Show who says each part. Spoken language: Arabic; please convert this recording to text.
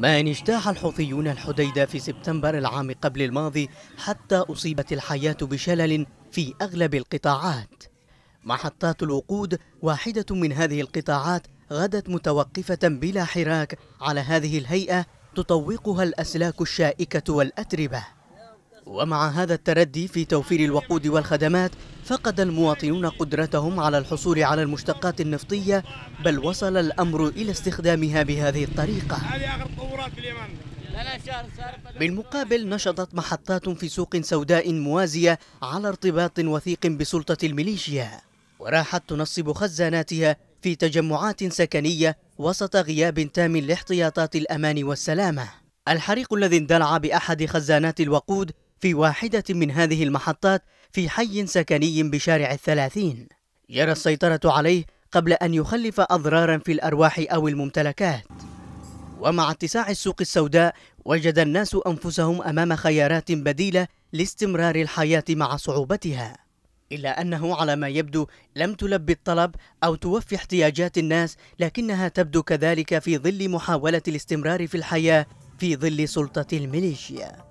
Speaker 1: ما إن اجتاح الحوثيون الحديدة في سبتمبر العام قبل الماضي حتى أصيبت الحياة بشلل في أغلب القطاعات محطات الوقود واحدة من هذه القطاعات غدت متوقفة بلا حراك على هذه الهيئة تطوقها الأسلاك الشائكة والأتربة ومع هذا التردي في توفير الوقود والخدمات فقد المواطنون قدرتهم على الحصول على المشتقات النفطية بل وصل الأمر إلى استخدامها بهذه الطريقة بالمقابل نشطت محطات في سوق سوداء موازية على ارتباط وثيق بسلطة الميليشيا وراحت تنصب خزاناتها في تجمعات سكنية وسط غياب تام لاحتياطات الأمان والسلامة الحريق الذي اندلع بأحد خزانات الوقود في واحدة من هذه المحطات في حي سكني بشارع الثلاثين يرى السيطرة عليه قبل أن يخلف أضرارا في الأرواح أو الممتلكات ومع اتساع السوق السوداء وجد الناس أنفسهم أمام خيارات بديلة لاستمرار الحياة مع صعوبتها إلا أنه على ما يبدو لم تلبي الطلب أو توفي احتياجات الناس لكنها تبدو كذلك في ظل محاولة الاستمرار في الحياة في ظل سلطة الميليشيا